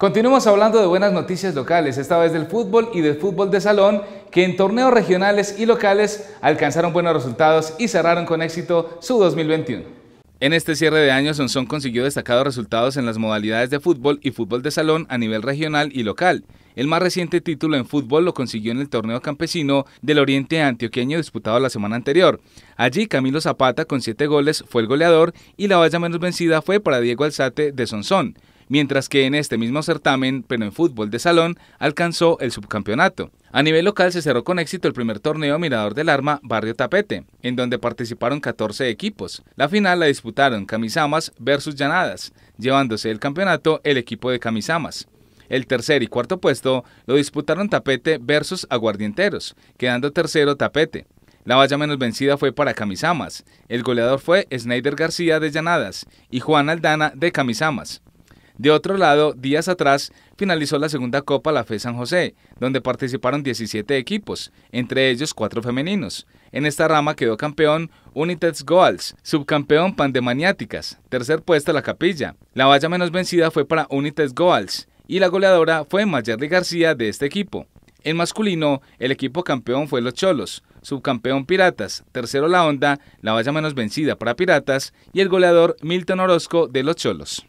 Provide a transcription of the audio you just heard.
Continuamos hablando de buenas noticias locales, esta vez del fútbol y del fútbol de salón, que en torneos regionales y locales alcanzaron buenos resultados y cerraron con éxito su 2021. En este cierre de año, Sonsón consiguió destacados resultados en las modalidades de fútbol y fútbol de salón a nivel regional y local. El más reciente título en fútbol lo consiguió en el torneo campesino del Oriente Antioqueño disputado la semana anterior. Allí Camilo Zapata con siete goles fue el goleador y la valla menos vencida fue para Diego Alzate de Sonsón mientras que en este mismo certamen, pero en fútbol de salón, alcanzó el subcampeonato. A nivel local se cerró con éxito el primer torneo Mirador del Arma Barrio Tapete, en donde participaron 14 equipos. La final la disputaron Camisamas versus Llanadas, llevándose el campeonato el equipo de Camisamas. El tercer y cuarto puesto lo disputaron Tapete versus Aguardienteros, quedando tercero Tapete. La valla menos vencida fue para Camisamas. El goleador fue Snyder García de Llanadas y Juan Aldana de Camisamas. De otro lado, días atrás finalizó la segunda Copa La Fe San José, donde participaron 17 equipos, entre ellos cuatro femeninos. En esta rama quedó campeón United Goals, subcampeón Pandemaniáticas, tercer puesto La Capilla. La valla menos vencida fue para United Goals y la goleadora fue Mayerly García de este equipo. En masculino, el equipo campeón fue Los Cholos, subcampeón Piratas, tercero La Onda, la valla menos vencida para Piratas y el goleador Milton Orozco de Los Cholos.